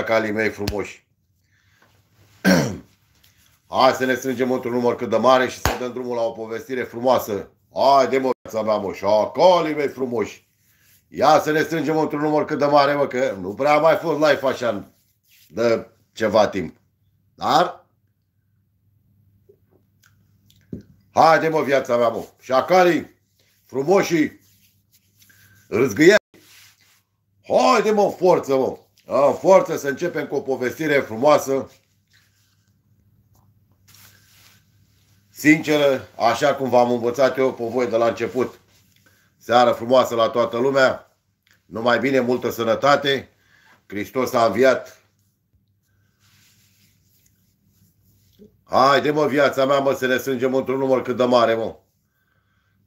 calii mei frumoși. Hai să ne strângem într-un număr cât de mare și să dăm drumul la o povestire frumoasă. Hai de măța mea, mă, șacalii mei frumoși. Ia să ne strângem într-un număr cât de mare, mă, că nu prea mai fost live așa de ceva timp. Dar? hai, mă, viața mea, mă. Șacalii, frumoșii, Hai de mă, forță, mă. A, ah, forță să începem cu o povestire frumoasă, sinceră, așa cum v-am învățat eu pe voi de la început. Seară frumoasă la toată lumea, numai bine, multă sănătate, Hristos a înviat. Haide mă, viața mea, mă, să ne strângem într-un număr cât de mare, mă.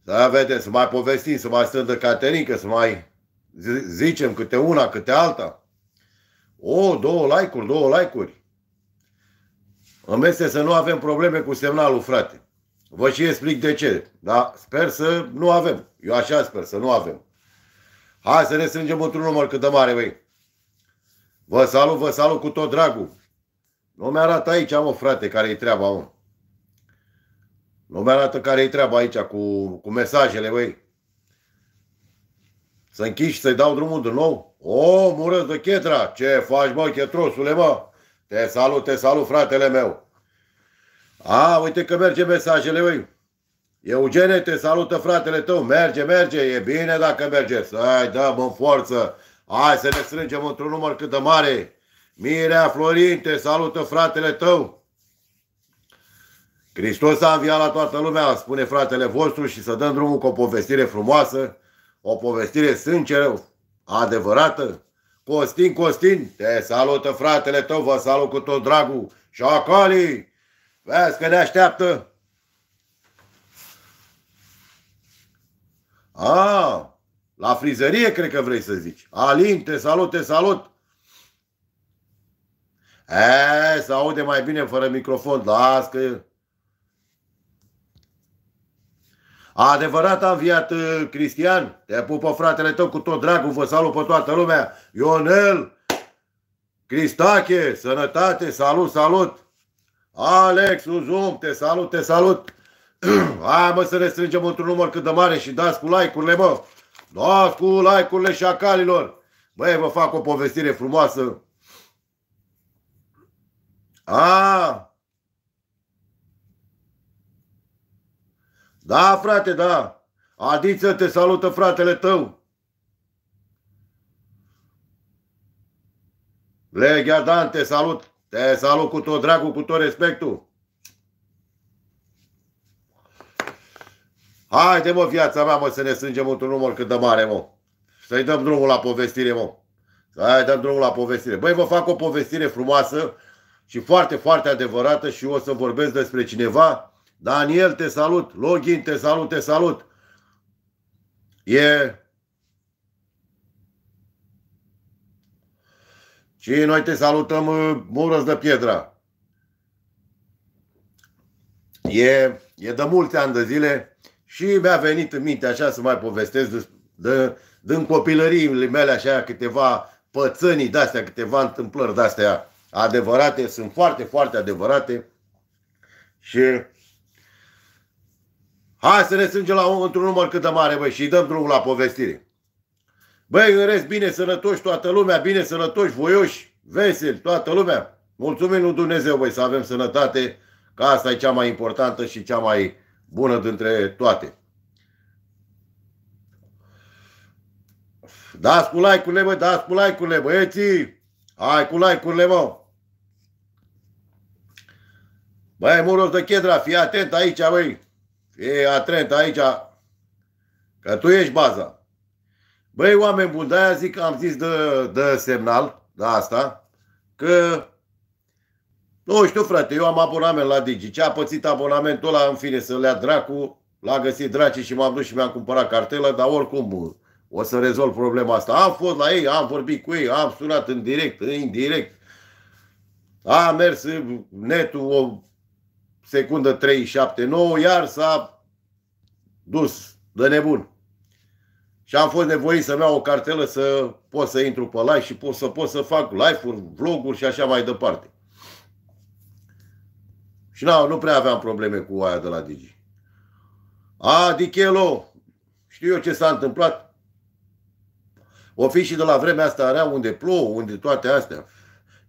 Să vedem, să mai povestim, să mai strândă Caterinca, să mai zicem câte una, câte alta. O, două like-uri, două like-uri. În este să nu avem probleme cu semnalul, frate. Vă și explic de ce. Dar sper să nu avem. Eu așa sper să nu avem. Hai să ne strângem într-un număr cât de mare, băi. Vă salut, vă salut cu tot dragul. Nu mi-arată aici, mă, frate, care-i treaba, mă. Nu mi-arată care-i treaba aici cu, cu mesajele, băi. Să închizi și să-i dau drumul din nou? O, mură de chetra! Ce faci, bă, chetrosule, mă? Te salut, te salut, fratele meu! A, uite că merge mesajele, ui. Eugene, te salută fratele tău, merge, merge, e bine dacă merge. Să-i dăm în forță, hai să ne strângem într-un număr cât de mare. Mirea Florin, te salută fratele tău. Hristos a înviat la toată lumea, spune fratele vostru și să dăm drumul cu o povestire frumoasă o povestire sinceră, adevărată. Costin, Costin, te salută fratele tău, vă salut cu tot dragul. Șacalii, vezi că ne așteaptă. A, la frizerie, cred că vrei să zici. Alin, te salut, te salut. E, să aude mai bine fără microfon. Las că Adevărat a înviat uh, Cristian? Te pupă fratele tău cu tot dragul, vă salut pe toată lumea. Ionel, Cristache, sănătate, salut, salut. Alex, Uzum, te salut, te salut. Hai mă să ne strângem într-un număr cât de mare și dați cu like-urile, mă. Dați cu like-urile șacalilor. Băi, vă fac o povestire frumoasă. A, Da, frate, da. Adiță te salută fratele tău. Legia Dan, te salut. Te salut cu tot dragul, cu tot respectul. Haide, mă, viața mea, mă, să ne strângem într-un număr cât de mare, mă. Să-i dăm drumul la povestire, mă. Să-i dăm drumul la povestire. Băi, vă fac o povestire frumoasă și foarte, foarte adevărată și o să vorbesc despre cineva Daniel, te salut! Login, te salut, te salut! E... Și noi te salutăm, uh, Muros de Piedra. E, e de multe ani de zile și mi-a venit în minte așa să mai povestesc de, de, din copilăriile mele așa câteva pățănii de-astea, câteva întâmplări de-astea adevărate, sunt foarte, foarte adevărate și Hai să ne strângem la un, într-un număr cât de mare, băi, și dăm drumul la povestire. Băi, în rest, bine, sănătoși toată lumea, bine, sănătoși, voioși, veseli, toată lumea. Mulțumim lui Dumnezeu, băi, să avem sănătate, că asta e cea mai importantă și cea mai bună dintre toate. Dați cu like-urile, băi, dați cu like-urile, băieții! Hai cu like-urile, mă! Băi, Muros de Chedra, fii atent aici, băi! fii atent aici, că tu ești baza. Băi, oameni buni, de-aia zic, am zis de, de semnal, de asta, că nu știu, frate, eu am abonament la Digi. Ce a pățit abonamentul ăla, în fine, să le ia dracu, l-a găsit draci și m-am dus și mi-am cumpărat cartelă, dar oricum o să rezolv problema asta. Am fost la ei, am vorbit cu ei, am sunat în direct, în indirect. A mers netul, secundă 3-7-9, iar s-a dus de nebun. Și am fost nevoit să-mi iau o cartelă să pot să intru pe live și pot să pot să fac live-uri, vloguri și așa mai departe. Și nu, nu prea aveam probleme cu aia de la Digi. A, Dichelo, știu eu ce s-a întâmplat. O fi și de la vremea asta rea, unde plouă, unde toate astea.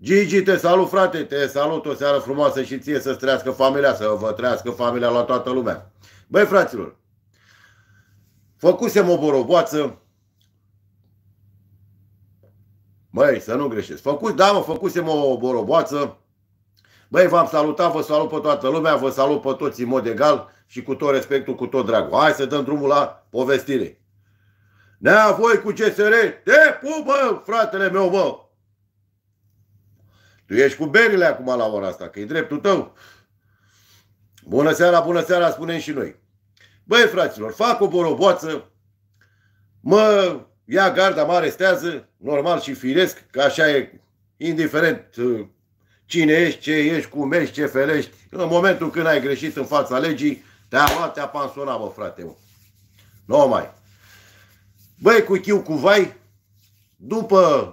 Gigi, te salut frate, te salut, o seară frumoasă și ție să trăiască familia, să vă trăiască familia la toată lumea. Băi fraților, făcusem o boroboață, Băi, să nu greșesc. Făcu... da, mă, făcusem o boroboață. Băi, v-am salutat, vă salut pe toată lumea, vă salut pe toți în mod egal și cu tot respectul, cu tot dragul. Hai să dăm drumul la povestire. Nea voi cu CSR, te pupă, fratele meu, bă, tu ești cu berile acum la ora asta, că e dreptul tău. Bună seara, bună seara, spunem și noi. Băi, fraților, fac o boroboață, mă ia garda, mă arestează, normal și firesc, că așa e, indiferent uh, cine ești, ce ești, cum ești, ce felești. În momentul când ai greșit în fața legii, te-a luat, te-a pansonat, mă, frate, mă. Nu mai. Băi, cu chiu, cu vai, după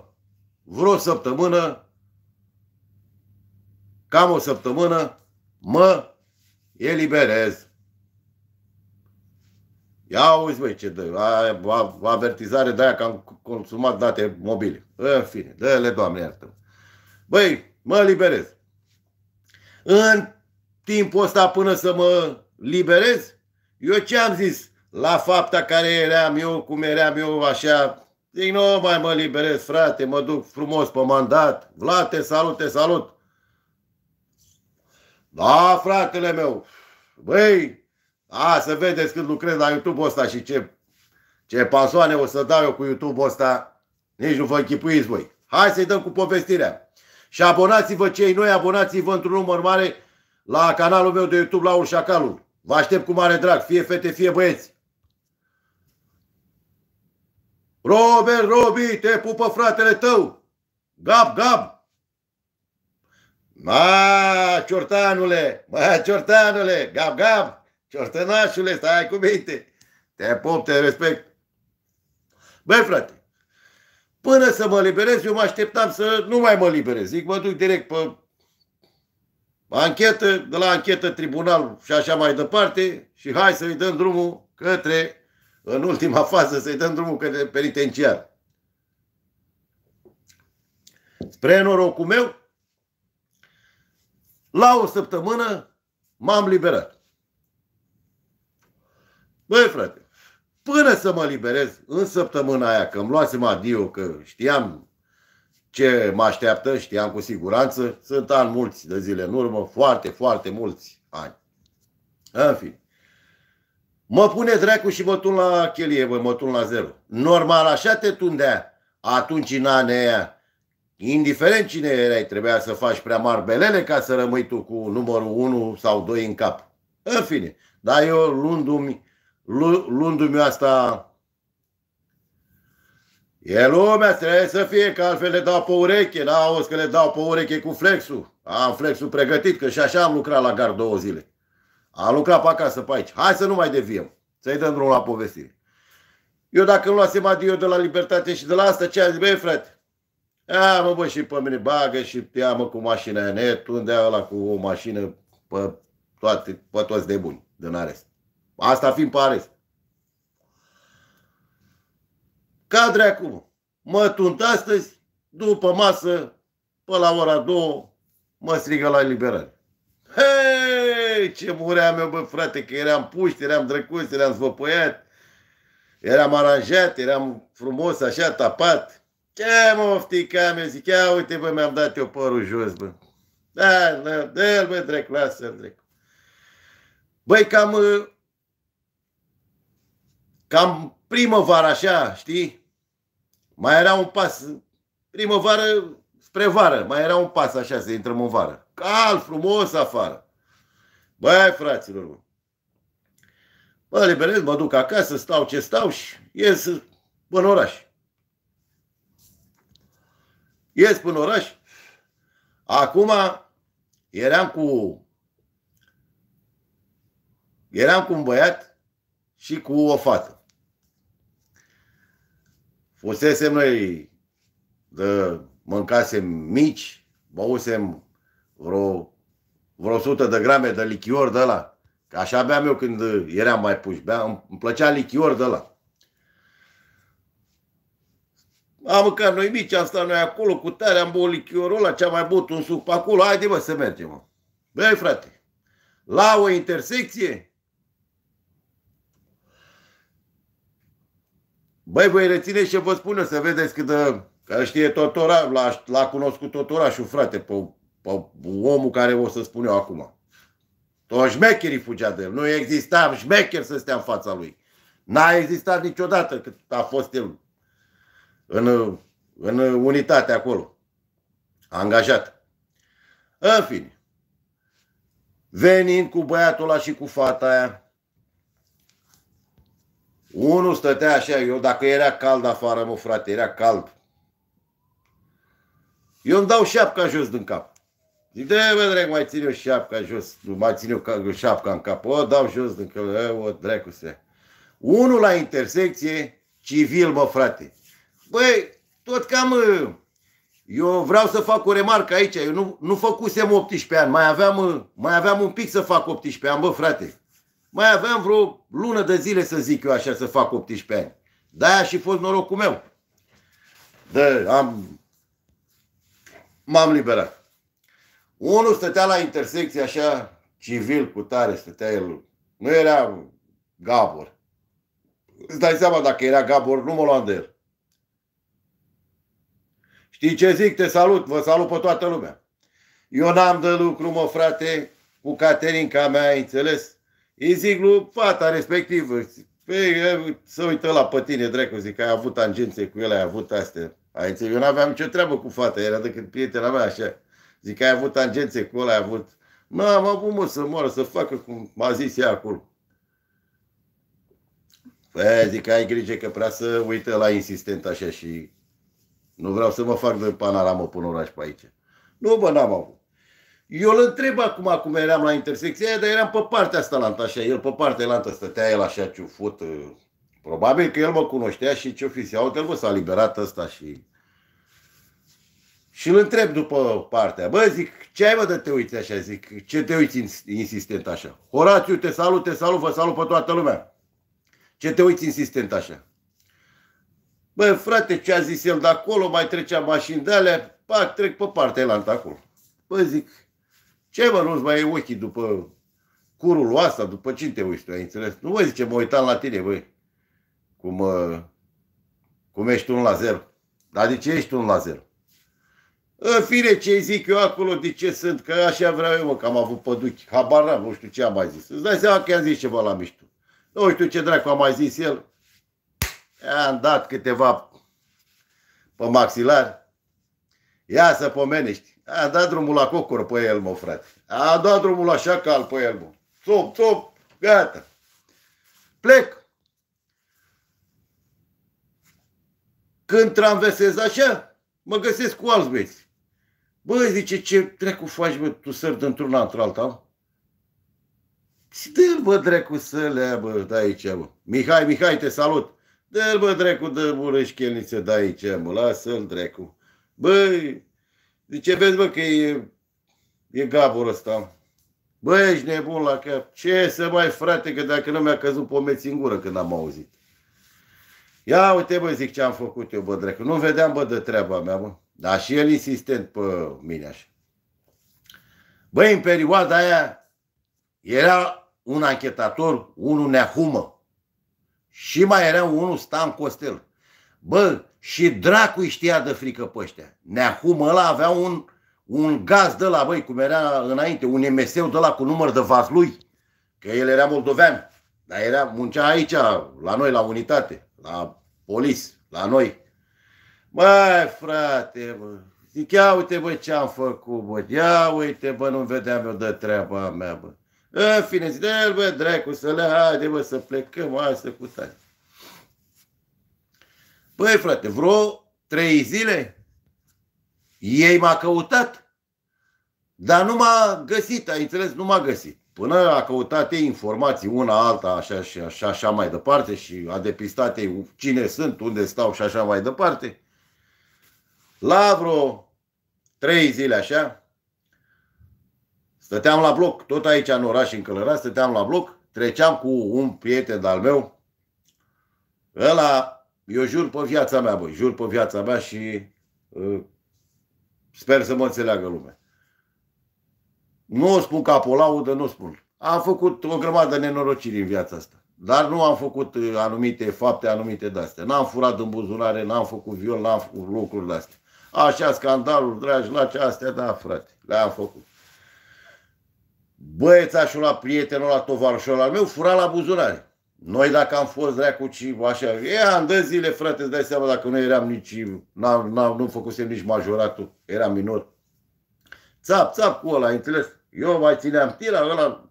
vreo săptămână, Cam o săptămână mă eliberez. Ia uiți, băi, ce dă, a, a, avertizare de aia că am consumat date mobile. În fine, dă-le, Doamne, iartă Băi, mă liberez. În timpul ăsta până să mă liberez, eu ce am zis? La fapta care eram eu, cum eram eu, așa, zic, nu mai mă liberez, frate, mă duc frumos pe mandat. Vlad, te salut, te salut. Da, fratele meu, băi, a, să vedeți când lucrez la YouTube-ul ăsta și ce, ce pasoane o să dau eu cu YouTube-ul ăsta, nici nu vă închipuiți voi. Hai să-i dăm cu povestirea. Și abonați-vă cei noi, abonați-vă într-un număr mare la canalul meu de YouTube, la Urșacalul. Vă aștept cu mare drag, fie fete, fie băieți. Robert, Robi, te pupă fratele tău! Gab, gab! Ma, ciortanule, ma, ciortanule, gab, gab, ciortănașule, stai cu minte. Te pup, te respect. Băi, frate, până să mă liberez, eu mă așteptam să nu mai mă liberez. Zic, mă duc direct pe anchetă, de la anchetă, tribunal și așa mai departe și hai să-i dăm drumul către, în ultima fază, să-i dăm drumul către penitenciar. Spre norocul meu, la o săptămână m-am liberat. Băi, frate, până să mă liberez în săptămâna aia, că îmi luasem adio, că știam ce mă așteaptă, știam cu siguranță, sunt ani mulți de zile în urmă, foarte, foarte mulți ani. În fine. Mă pune dracu și mă tun la chelie, bă, mă tun la zero. Normal, așa te tundea atunci în anii aia Indiferent cine erai, trebuia să faci prea mari belele ca să rămâi tu cu numărul 1 sau 2 în cap. În fine, dar eu luându-mi, luându-mi asta E lumea, trebuie să fie, că altfel le dau pe ureche, da, o că le dau pe ureche cu flexul. Am flexul pregătit, că și așa am lucrat la gard două zile. Am lucrat pe acasă, pe aici. Hai să nu mai deviem. Să-i dăm drumul la povestire. Eu dacă nu luasem adio de la libertate și de la asta, ce ai zis, băi frate, Ia mă, bă, și pe mine bagă și ia, mă, cu mașina net, unde ăla cu o mașină pe, toate, pe toți de buni din arest. Asta fiind pe arest. Cadre acum. Mă tunt astăzi, după masă, pe la ora două, mă strigă la eliberare. Hei, ce murea eu, bă, frate, că eram puști, eram drăguți, eram zvăpăiat, eram aranjat, eram frumos, așa, tapat. Ce moftica mi zic, ia uite, bă, mi-am dat eu părul jos, bă. Da, da, da, bă, trec, lasă trec. Băi, cam, ă, cam primăvară așa, știi? Mai era un pas, primăvară spre vară, mai era un pas așa să intrăm în vară. Cal, frumos afară. Băi, fraților, bă. Mă liberez, mă duc acasă, stau ce stau și ies în oraș. Ies până oraș. Acum eram cu eram cu un băiat și cu o fată. Fusesem noi de mâncasem mici, băusem vreo, vreo 100 de grame de lichior de la. Așa beam eu când eram mai puș. Beam, îmi plăcea lichior de la. Am că noi mici, am stat noi acolo cu tare, am băut lichiorul ăla, ce-am mai băut un suc pe acolo, haide bă să mergem. Mă. Băi frate, la o intersecție, băi voi rețineți ce vă spun eu, să vedeți cât de... Că știe tot oraș, l-a, l-a cunoscut tot orașul, frate, pe, pe omul care o să spun eu acum. Toți șmecherii fugea de el. Nu exista șmecher să stea în fața lui. N-a existat niciodată cât a fost el în, în unitate acolo, angajat. În fine, venind cu băiatul ăla și cu fata aia, unul stătea așa, eu dacă era cald afară, mă frate, era cald. Eu îmi dau șapca jos din cap. Zic, de bă, drag, mai țin eu șapca jos, mai țin eu șapca în cap, o dau jos din cap, o dracu se. Unul la intersecție, civil, mă frate. Băi, tot cam... Ă, eu vreau să fac o remarcă aici. Eu nu, nu făcusem 18 ani. Mai aveam, ă, mai aveam un pic să fac 18 ani, bă, frate. Mai aveam vreo lună de zile, să zic eu așa, să fac 18 ani. De-aia și fost norocul meu. De, am, m-am liberat. Unul stătea la intersecție așa, civil cu tare, stătea el. Nu era Gabor. Îți dai seama dacă era Gabor, nu mă luam de el. Știi ce zic? Te salut, vă salut pe toată lumea. Eu n-am de lucru, mă, frate, cu Caterinca mea, ai înțeles? Îi zic lui fata respectiv, păi, să uită la pe tine, dracu, zic, ai avut tangențe cu el, ai avut astea. Ai înțeles? Eu n-aveam nicio treabă cu fata, era decât prietena mea, așa. Zic, ai avut tangențe cu el, ai avut... Mă, am avut mă să moară, să facă cum m-a zis ea acolo. Păi, zic, ai grijă că prea să uită la insistent așa și nu vreau să mă fac de panoramă până oraș pe aici. Nu, bă, n-am avut. Eu îl întreb acum cum eram la intersecția aia, dar eram pe partea asta lantă așa, el pe partea lantă stătea el așa ciufut. Probabil că el mă cunoștea și ce-o fi, să aude, bă, s-a liberat ăsta și... Și îl întreb după partea, bă, zic, ce ai mă de te uiți așa, zic, ce te uiți insistent așa? Horațiu, te salut, te salut, vă salut pe toată lumea. Ce te uiți insistent așa? Bă, frate, ce a zis el de acolo, mai trecea mașini de alea, pac, trec pe partea elaltă acolo. Bă, zic, ce mă, nu mai e ochii după curul ăsta, după cine te uiți tu, ai înțeles? Nu voi zice, mă uitam la tine, băi, cum, uh, cum ești un la zero. Dar de ce ești un la zero? În fine, ce zic eu acolo, de ce sunt, că așa vreau eu, mă, că am avut păduchi, habar n-am, nu știu ce am mai zis. Îți dai seama că i-am zis ceva la mișto. Nu știu ce dracu a mai zis el, I-am dat câteva pe maxilar. Ia să pomenești. A dat drumul la cocor pe el, mă, frate. A dat drumul la șacal pe el, mă. Țop, țop, gata. Plec. Când tramvesez așa, mă găsesc cu alți băieți. Bă, zice, ce trecu faci, bă, tu sări dintr-una într-alta? Și dă bă, dracu să lea, bă, de aici, bă. Mihai, Mihai, te salut. Dă-l, bă, dracu, dă bună chelniță de aici, mă, lasă-l, dracu. Băi, zice, vezi, bă, că e, e gabul ăsta. Bă, ești nebun la cap. Ce să mai, frate, că dacă nu mi-a căzut pomeți în gură când am auzit. Ia uite, bă, zic ce am făcut eu, bă, dracu. Nu vedeam, bă, de treaba mea, bă. Dar și el insistent pe mine așa. Băi, în perioada aia era un anchetator, unul neahumă. Și mai era unul, Stan Costel. Bă, și dracu știa de frică pe ăștia. Neahum ăla avea un, un gaz de la, băi, cum era înainte, un ms de la cu număr de lui, că el era moldovean, dar era, muncea aici, la noi, la unitate, la polis, la noi. Băi, frate, bă. zic, ia uite, bă, ce am făcut, bă, ia uite, bă, nu vedeam eu de treaba mea, bă. În fine, zi, de bă, dracu, să le haide, bă, să plecăm asta cu tare. Băi, frate, vreo trei zile ei m-a căutat, dar nu m-a găsit, ai înțeles, nu m-a găsit. Până a căutat ei informații una, alta, așa și așa, așa mai departe și a depistat ei cine sunt, unde stau și așa mai departe. La vreo trei zile așa, Stăteam la bloc, tot aici în oraș, în Călăra, stăteam la bloc, treceam cu un prieten al meu, ăla, eu jur pe viața mea, băi, jur pe viața mea și uh, sper să mă înțeleagă lumea. Nu o spun ca polaudă, nu o spun. Am făcut o grămadă de nenorociri în viața asta. Dar nu am făcut uh, anumite fapte, anumite de-astea. N-am furat în buzunare, n-am făcut viol, n-am făcut lucruri de-astea. Așa, scandalul dragi, la astea, da, frate, le-am făcut băiețașul la prietenul la tovarășul al meu fura la buzunare. Noi dacă am fost cu și așa, e, am dă zile, frate, îți dai seama dacă nu eram nici, n-am, n-am, nu făcusem nici majoratul, eram minor. Țap, țap cu ăla, înțeles? Eu mai țineam tira, ăla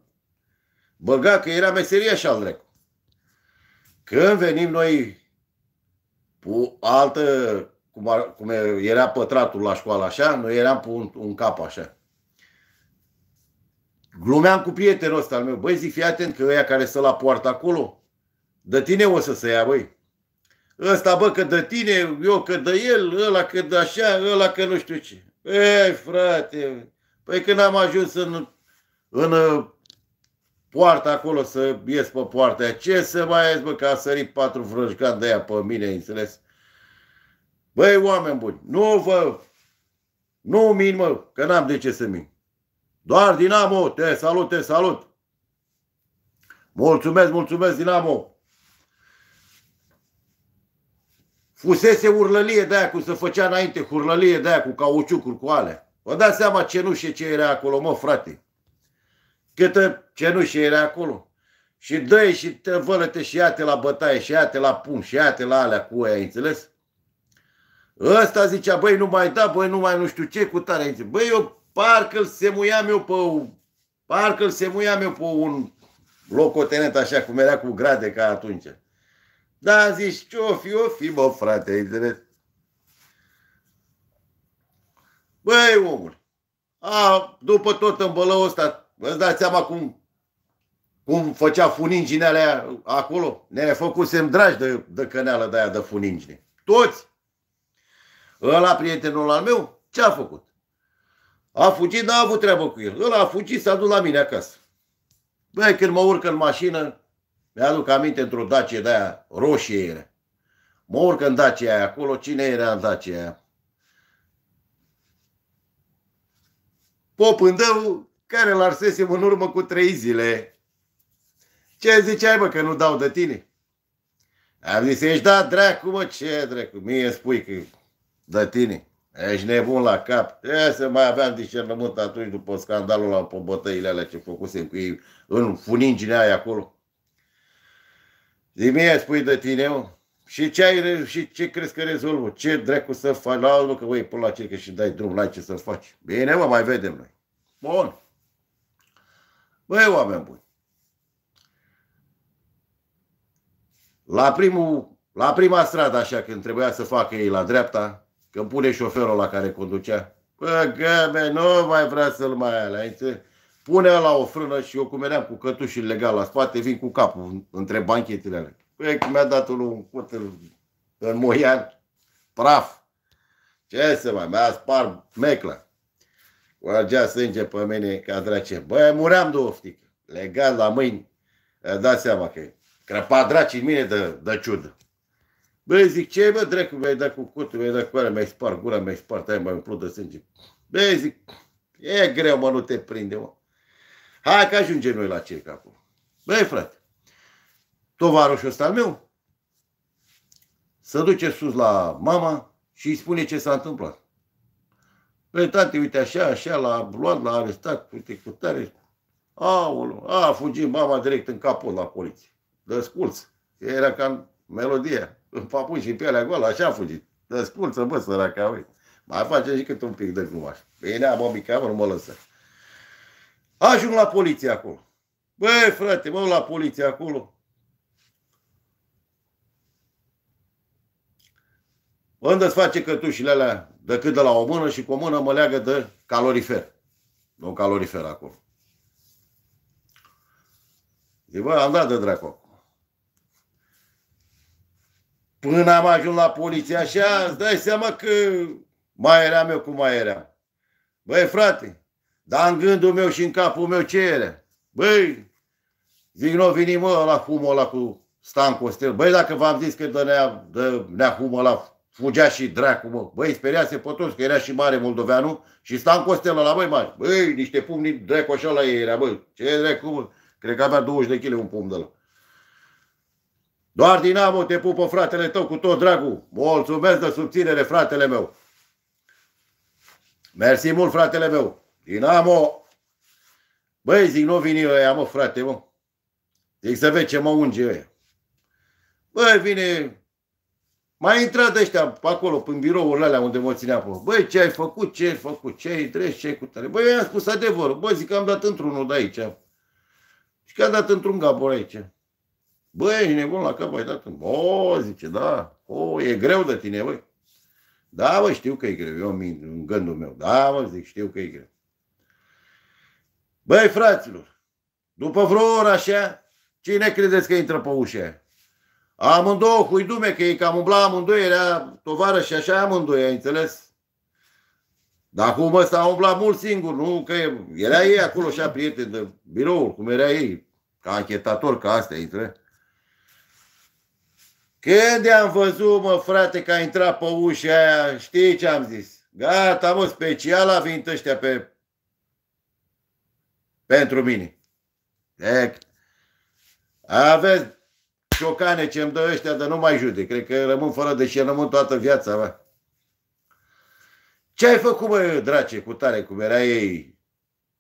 băga că era meseria și al dracu. Când venim noi cu altă, cum, ar, cum era pătratul la școală așa, noi eram pe un, un cap așa. Glumeam cu prietenul ăsta al meu. Băi, zic, fii atent că ăia care stă la poartă acolo, de tine o să se ia, băi. Ăsta, bă, că de tine, eu că de el, ăla că de așa, ăla că nu știu ce. Ei, frate, păi când am ajuns în, în uh, poarta acolo să ies pe poarta aia. Ce să mai ies, bă, că a sărit patru vrăjgani de aia pe mine, înțeles? Băi, oameni buni, nu vă... Nu min, mă, că n-am de ce să min. Doar Dinamo, te salut, te salut! Mulțumesc, mulțumesc Dinamo! Fusese urlălie de aia cum se făcea înainte, urlălie de aia cu cauciucuri, cu ale. Vă dați seama cenușe ce era acolo, mă frate. Câtă cenușe era acolo. Și dă și te vălăte și ia la bătaie, și ia la pum, și ia la alea cu aia, înțeles? Ăsta zicea, băi, nu mai da, băi, nu mai nu știu ce, cu tare. Băi, eu parcă îl semuiam eu pe, un parcă îl semuiam eu pe un locotenent așa cum era cu grade ca atunci. Da, zici, ce o fi, o fi, bă, frate, ai drept. Băi, omul, a, după tot îmbălăul ăsta, vă dați seama cum, cum făcea funingine alea acolo? Ne făcusem dragi de, de căneală de aia de funingine. Toți! Ăla, prietenul al meu, ce a făcut? A fugit, n-a avut treabă cu el. El a fugit, s-a dus la mine acasă. Băi, când mă urc în mașină, mi-aduc aminte într-o dacie de-aia, roșie era. Mă urc în dacia aia acolo, cine era în dacia aia? Popândău, care l-arsesem în urmă cu trei zile. Ce ziceai, bă, că nu dau de tine? Am zis, ești da, dracu, mă, ce dracu, mie spui că de tine. Ești nebun la cap. E, să mai aveam discernământ atunci după scandalul la pe bătăile alea ce făcusem cu ei în funingine aia acolo. Zimie, mie spui de tine, mă. Și ce, ai, și ce crezi că rezolvă? Ce dracu să faci? La altul că, voi până la ce și dai drum, la ce să faci? Bine, mă, mai vedem noi. Bun. Băi, oameni buni. La, primul, la prima stradă, așa, când trebuia să facă ei la dreapta, Că pune șoferul la care conducea. Bă, găbe, nu mai vrea să-l mai alea. Pune la o frână și eu cum eram cu cătușii legal la spate, vin cu capul între banchetele alea. Păi, mi-a dat un cut în, în moian, praf. Ce să mai, mi-a spart mecla. O sânge pe mine ca drace. Bă, muream de oftică. Legat la mâini, dați seama că crăpa draci în mine de, de ciudă. Bă, zic, ce bă, dracu, mi-ai dat cu cutul, mi-ai dat cu alea, mi-ai spart gura, mi-ai spart aia, mai umplut de sânge. Bă, zic, e greu, mă, nu te prinde, mă. Hai că ajungem noi la circ acum. Bă, frate, tovarășul ăsta al meu se duce sus la mama și îi spune ce s-a întâmplat. Păi, tati, uite așa, așa, l-a luat, l-a arestat, uite, cu tare. Aolo, a fugit mama direct în capul la poliție. Dăsculț. Era cam melodia, în papuci, în pielea goală, așa a fugit. Dăsculță, bă, săraca, uite. Mai facem și câte un pic de glumaș. Bine, am mică, mă, nu mă lăsă. Ajung la poliție acolo. Băi, frate, mă, la poliție acolo. Unde îți face cătușile alea decât de la o mână și cu o mână mă leagă de calorifer. Nu calorifer acolo. Zic, bă, am dat de dracu Până am ajuns la poliție așa, îți dai seama că mai eram eu cum mai eram. Băi, frate, dar în gândul meu și în capul meu ce era? Băi, zic, nu vini mă la fumul ăla cu Stan Costel. Băi, dacă v-am zis că dă nea, fumul la fugea și dracu, mă. Băi, speriase pe toți, că era și mare Moldoveanu și Stan Costel la băi mari. Băi, niște pumni dracu așa la ei era, băi. Ce dracu, mă? Cred că avea 20 de kg un pumn de la. Doar Dinamo te pupă fratele tău cu tot dragul. Mulțumesc de subținere, fratele meu. Mersi mult, fratele meu. Dinamo. Băi, zic, nu vin ăia, mă, frate, mă. Zic să vezi ce mă unge ăia. Băi, vine... Mai intră de ăștia pe acolo, în birourile alea unde mă ținea pe. Băi, ce ai făcut, ce ai făcut, ce ai drept, ce ai cu tare. Băi, i-am spus adevărul. Băi, zic că am dat într-unul de aici. Și că am dat într-un gabor aici. Băi, ești nebun la cap, ai dat în... O, zice, da, o, e greu de tine, băi. Da, bă, știu că e greu, eu în gândul meu. Da, bă, zic, știu că e greu. Băi, fraților, după vreo oră așa, cine credeți că intră pe ușa Amândouă cu dume, că e cam umbla amândoi, era tovară și așa amândoi, ai înțeles? Dar acum ăsta a umblat mult singur, nu? Că era ei acolo și a prieten de birou, cum era ei, ca anchetator, ca astea, înțeles? Când am văzut, mă, frate, că a intrat pe ușa aia, știi ce am zis? Gata, mă, special a venit ăștia pe... pentru mine. Deci, aveți ciocane ce îmi dă ăștia, dar nu mai jude. Cred că rămân fără de rămân toată viața, mă. Ce ai făcut, mă, drace, cu tare, cum era ei?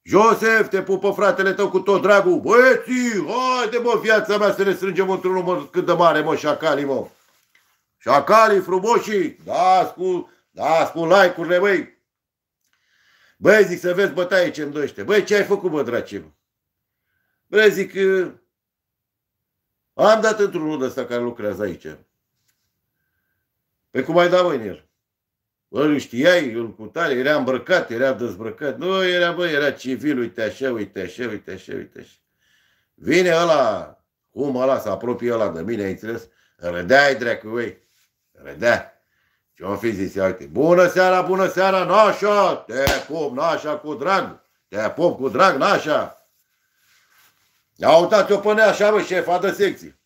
Joseph te pupă fratele tău cu tot dragul. Băieții, haide mă, viața mea să ne strângem într-un număr cât de mare, mă, șacalii, mă. Șacalii frumoși, da, cu, da, cu like-urile, băi. Băi, zic să vezi bătaie ce-mi dăște. Băi, ce ai făcut, mă, drace, mă? Băi, zic, uh, am dat într-unul ăsta care lucrează aici. Pe cum ai dat mâine el? Îl știai, îl cutare, era îmbrăcat, era dezbrăcat. Nu, era, bă, era civil, uite așa, uite așa, uite așa, uite așa. Vine ăla, cum ăla, se apropie ăla de mine, ai înțeles? Rădeai, dracu, ei, Rădea. Și am fi zis, uite, bună seara, bună seara, nașa, te pup, nașa, cu drag, te pup, cu drag, nașa. Ia uitați o pe așa, bă, șefa de secție.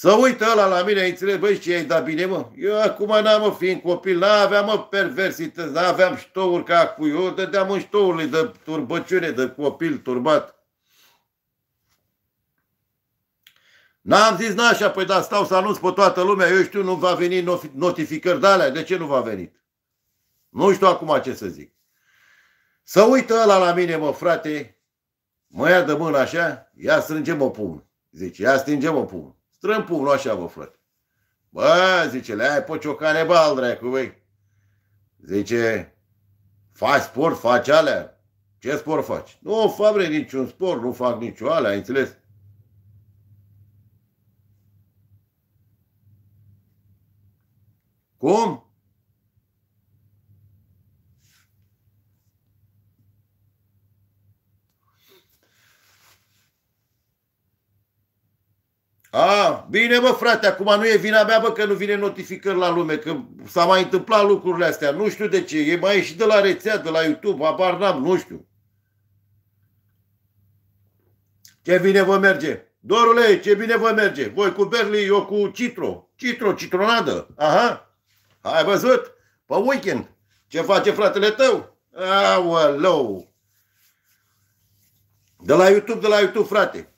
Să uită ăla la mine, îi înțeleg, băi, ce ai dat bine, mă? Eu acum n-am, mă, fiind copil, n-aveam, mă, perversități, n-aveam ștouri ca cu eu, dădeam în ștourile de turbăciune, de copil turbat. N-am zis n-așa, păi da, stau să anunț pe toată lumea, eu știu, nu va veni notificări de alea, de ce nu va veni? Nu știu acum ce să zic. Să uită ăla la mine, mă, frate, mă ia de mână așa, ia strângem o pumn. Zice, ia strângem o pumn. Strâmpul așa, bă, frate. Bă, zice, le-ai pociocare bal, dracu, băi. Zice, faci sport, faci alea. Ce sport faci? Nu fac vrei niciun sport, nu fac nicio alea, ai înțeles? Cum? A, ah, bine bă frate, acum nu e vina mea bă că nu vine notificări la lume, că s-a mai întâmplat lucrurile astea, nu știu de ce, e mai ieșit de la rețea, de la YouTube, habar n-am, nu știu. Ce bine vă merge! Dorule, ce bine vă merge! Voi cu Berli, eu cu Citro. Citro, citronadă. Aha! Ai văzut? Pe weekend. Ce face fratele tău? Aoleu! De la YouTube, de la YouTube, frate.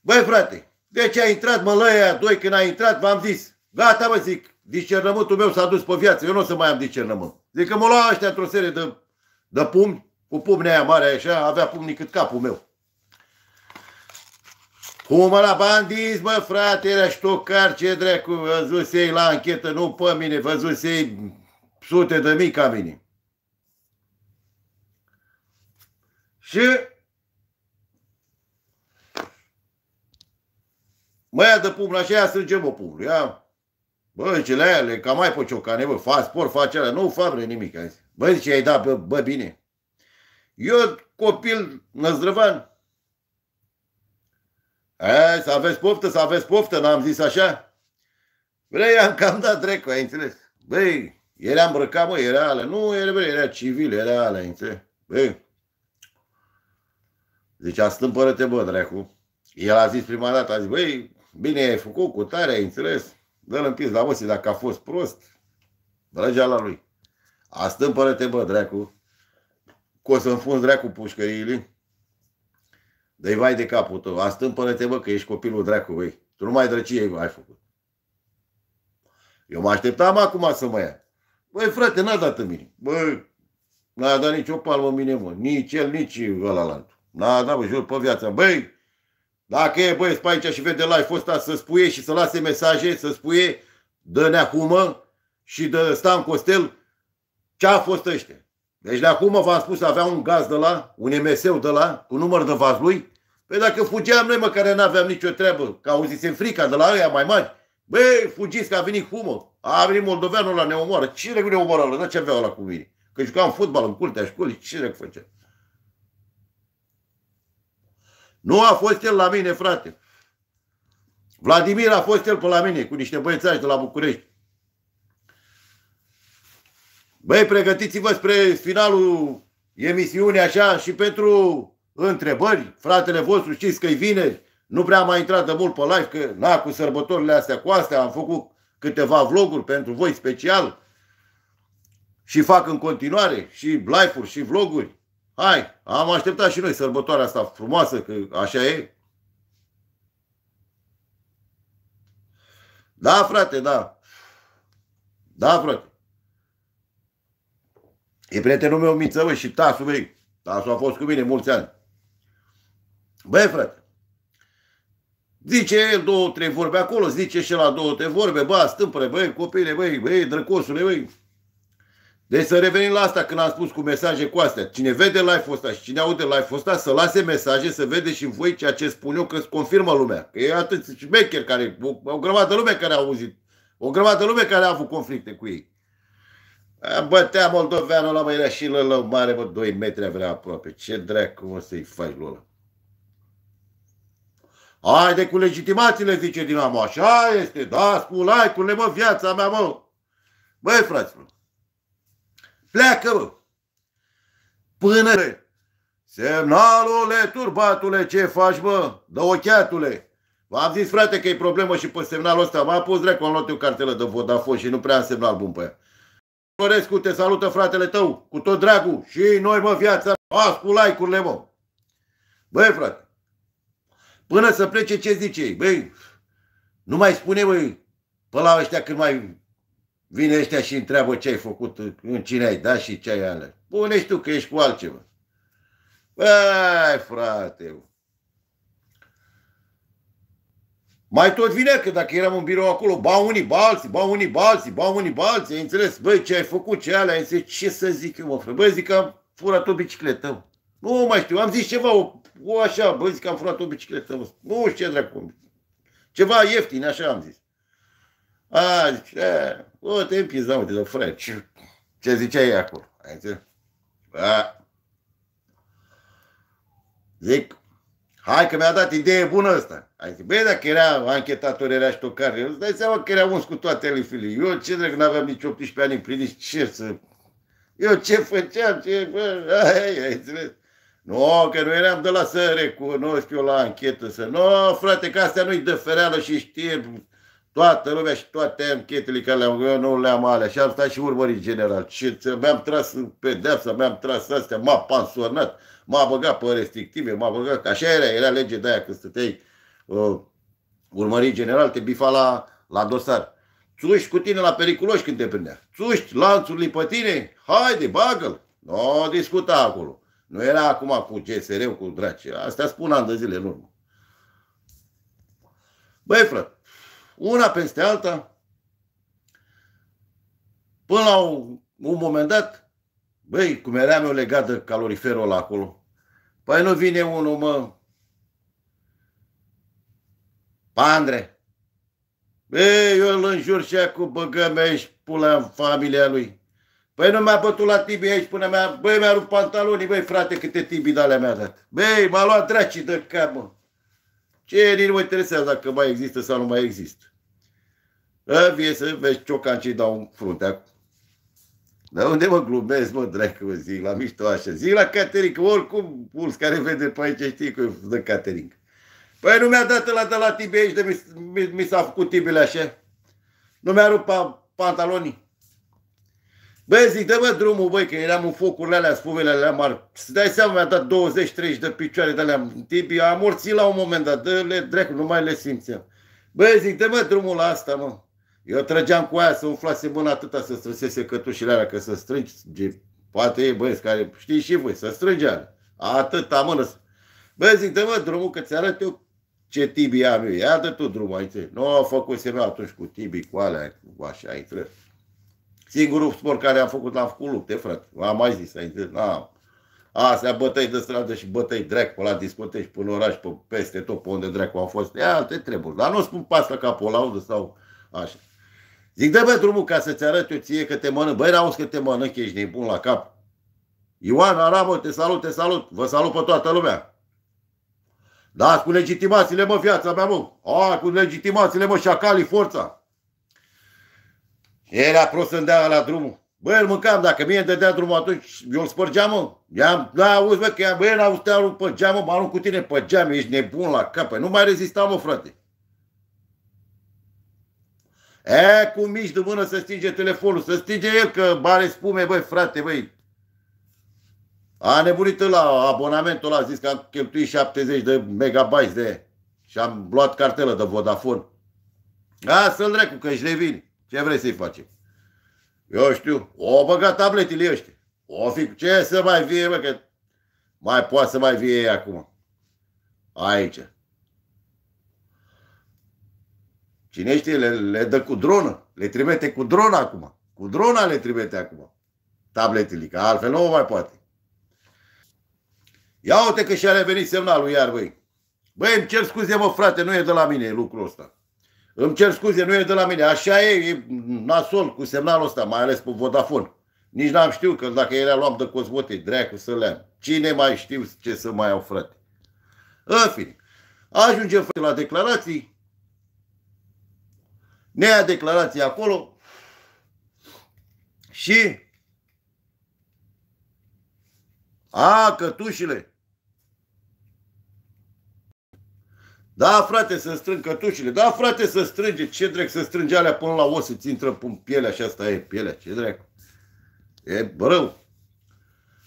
Băi, frate, deci a intrat mălăia doi când a intrat, v-am zis. Gata mă zic, discernământul meu s-a dus pe viață, eu nu o să mai am discernământ. Zic că mă lua ăștia într-o serie de, de pumni, cu pumnea aia mare așa, avea pumnii cât capul meu. Cum la bandiți, mă, frate, era ștocar, ce dracu, văzut ei la anchetă, nu pe mine, văzut ei sute de mii ca mine. Și Mă ia de pumnul așa, ia strângem o pumnul. Ia, bă, ce aia, le cam mai pe ciocane, bă, fac sport, fac alea. Nu, fabre, nimic. Azi. Bă, zice, ai dat, bă, bă, bine. Eu, copil năzdrăvan, Aia, să aveți poftă, să aveți poftă, n-am zis așa? Vrei, am cam dat trecu, ai înțeles? Băi, era îmbrăcat, mă, era ale. Nu, era, bă, era civil, era ale, ai înțeles? Băi, Zicea, stâmpără-te, bă, dracu. El a zis prima dată, a zis, băi, bine ai făcut, cu tare, ai înțeles, dă-l împins la măsii dacă a fost prost, drăgea la lui. Astâmpără-te, bă, dracu, că o să înfunzi dracu pușcăriile, dă-i vai de capul tău, astâmpără-te, bă, că ești copilul dracu, băi, tu nu mai drăcie ai făcut. Eu mă așteptam acum să mă ia. Băi, frate, n-a dat în mine. Băi, n-a dat nicio palmă în mine, mă. Nici el, nici ăla la altul. N-a dat, bă, jur pe viața. Băi, dacă e băieți pe aici și vede live-ul ăsta să spuie și să lase mesaje, să spuie dă neacumă și dă în Costel ce a fost ăștia. Deci de acum v-am spus, avea un gaz de la, un ms de la, cu număr de vas lui. Păi dacă fugeam noi, mă, care n-aveam nicio treabă, că auzisem frica de la ăia mai mari, băi, fugiți că a venit humă, a venit moldoveanul la ne omoară. Ce regulă ne omoară Dar ce avea la cu mine? Că jucam fotbal în curtea școlii, ce regulă făcea? Nu a fost el la mine, frate. Vladimir a fost el pe la mine, cu niște băiețași de la București. Băi, pregătiți-vă spre finalul emisiunii așa și pentru întrebări. Fratele vostru știți că-i vineri, nu prea am intrat de mult pe live, că na, cu sărbătorile astea cu astea am făcut câteva vloguri pentru voi special și fac în continuare și live-uri și vloguri. Hai, am așteptat și noi sărbătoarea asta frumoasă, că așa e. Da, frate, da. Da, frate. E prietenul meu miță, bă, și tasul meu. Tasul a fost cu mine mulți ani. Băi, frate, Zice el două, trei vorbe acolo, zice și la două, trei vorbe, bă, stâmpăre, băi, copile, băi, băi, drăcosule, băi. Deci să revenim la asta când am spus cu mesaje cu astea. Cine vede live-ul ăsta și cine aude live-ul ăsta să lase mesaje, să vede și în voi ceea ce spun eu, că confirmă lumea. Că e atât șmecher care, o, o grămadă lume care a auzit, o grămadă lume care a avut conflicte cu ei. Bătea moldoveanul la mâine și la mare, bă, 2 metri avea aproape. Ce dracu mă să-i faci lui ăla? Haide cu legitimațiile, zice Dinamo, așa este, da, like cu mă, viața mea, mă. Băi, fraților, Pleacă, bă! Până semnalule, turbatule, ce faci, bă? Dă ochiatule! V-am zis, frate, că e problemă și pe semnalul ăsta. M-a pus drept, am luat eu cartelă de Vodafone și nu prea am semnal bun pe ea. Florescu, te salută fratele tău, cu tot dragul. Și noi, mă, viața, as cu like-urile, mă. Băi, frate, până să plece, ce zice ei? Băi, nu mai spune, băi, pe la ăștia când mai Vine ăștia și întreabă ce ai făcut, în cine ai dat și ce ai ales. Pune tu că ești cu altceva. Băi, frate! Mai tot vine că dacă eram în birou acolo, ba unii, ba alții, ba unii, ba alții, ba unii, ba alții, ai înțeles? Băi, ce ai făcut, ce alea, ai înțeles? Ce să zic eu, mă, frate? Băi, zic că am furat o bicicletă. Nu mai știu, am zis ceva, o, o așa, băi, zic că am furat o bicicletă. Mă. Nu știu ce dracu. Ceva ieftin, așa am zis. A, o, te împiză, da, uite, de frate, ce, ce ai acolo? Ai Zic, hai că mi-a dat idee bună asta. Ai zis, băi, dacă era anchetator, era și tocare, îți dai seama că era uns cu toate ale filii. Eu ce drag, n-aveam nici 18 ani împliniți, ce să... Eu ce făceam, ce... Bă, ai, ai înțeles? Nu, că nu eram de la să recunosc eu la anchetă, să... Nu, frate, că astea nu-i de fereală și știe Toată lumea și toate anchetele care le-am, eu nu le-am alea. Și am stat și urmărit general. Și mi-am tras pedeapsa, mi-am tras astea, m-a pansionat, m-a băgat pe restrictive, m-a băgat. Așa era, era lege de aia, că stăteai uh, urmărit general, te bifa la, la dosar. Țuși cu tine la periculoși când te prindea. Țuși lanțurile pe tine, haide, bagă-l. Nu n-o discuta acolo. Nu era acum cu CSR-ul, cu dracii. Asta spun ani de zile în urmă. Băi, frate, una peste alta, până la un, un moment dat, băi, cum eram eu legat de caloriferul ăla acolo, păi nu vine unul, mă, Pandre, băi, eu îl înjur și cu băgăme și pula în familia lui. Păi nu mi-a bătut la tibi aici până mi-a... Băi, mi-a rupt pantalonii, băi, frate, câte tibi de alea mi-a dat. Băi, m-a luat dracii de cap, mă. Ce nu mă interesează dacă mai există sau nu mai există vie să vezi ciocancii dau fruntea. Dar unde mă glumesc, mă, dracu, zic, la mișto așa. Zic la catering, oricum, puls care vede pe aici, știi că dă catering. Păi nu mi-a dat la de la tibie aici, de mi, mi, mi s-a făcut tibile așa. Nu mi-a rupt pantalonii. Băi, zic, dă-mă drumul, băi, că eram în focurile alea, spumele alea mari. Să dai seama, mi-a dat 20-30 de picioare de alea în tibie. am morțit la un moment dat, dă-le, dracu, nu mai le simțeam. Băi, zic, dă-mă drumul la asta, mă. Eu trăgeam cu aia să umflase mâna atâta să strânsese cătușile alea, că să strângi, poate e băieți care știi și voi, să alea. Atâta mână. Bă, zic, dă-mă drumul că ți-arăt eu ce tibi am eu. Ia dă tu drumul aici. Nu au făcut semnul atunci cu tibi, cu alea, cu așa, ai trăit. Singurul sport care am făcut, l-am făcut lupte, frate. Am mai zis, ai zis, n-am. Astea bătăi de stradă și bătăi drag pe la discoteci, pe oraș, pe peste tot, pe unde dracu au fost. Ia, te trebuie. Dar nu spun pasta ca pe o laudă sau așa. Zic, dă bă drumul ca să-ți arăt eu ție că te mănânc. Băi, n că te mănânc, ești nebun la cap. Ioan, Aramă, te salut, te salut. Vă salut pe toată lumea. Da, cu legitimațiile, mă, viața mea, mă. A, cu legitimațiile, mă, șacalii, forța. Era prost să la drumul. Băi, îl mâncam, dacă mie îmi dădea drumul atunci, eu îl spărgeam, mă. da, auzi, bă, că băi, n-auzi, te arunc pe geam, mă arunc cu tine pe geam, ești nebun la cap. Păi nu mai rezistam, mă, frate. E, cu mici de mână să stinge telefonul, să stinge el că bare spume, băi, frate, băi. A nebunit la abonamentul ăla, a zis că am cheltuit 70 de megabytes de și am luat cartelă de Vodafone. A, să-l dracu, că își revin. Ce vrei să-i faci? Eu știu. O băga tabletele ăștia. O fi, ce să mai vie, bă, că mai poate să mai vie ei acum. Aici. Cine știe, le, le dă cu dronă. Le trimite cu dronă acum. Cu drona le trimite acum tabletele, că altfel nu o mai poate. Ia uite că și-a revenit semnalul iar, băi. Băi, îmi cer scuze, mă, frate, nu e de la mine lucrul ăsta. Îmi cer scuze, nu e de la mine. Așa e, e nasol cu semnalul ăsta, mai ales pe Vodafone. Nici n-am știut că dacă era luam de cosmote, dreacu să le am. Cine mai știu ce să mai au, frate? În fine, ajungem frate, la declarații ne ia declarații acolo și a, cătușile. Da, frate, să strâng cătușile. Da, frate, să strânge. Ce drept să strânge alea până la os, îți intră pun pielea și asta e pielea. Ce drept? E rău.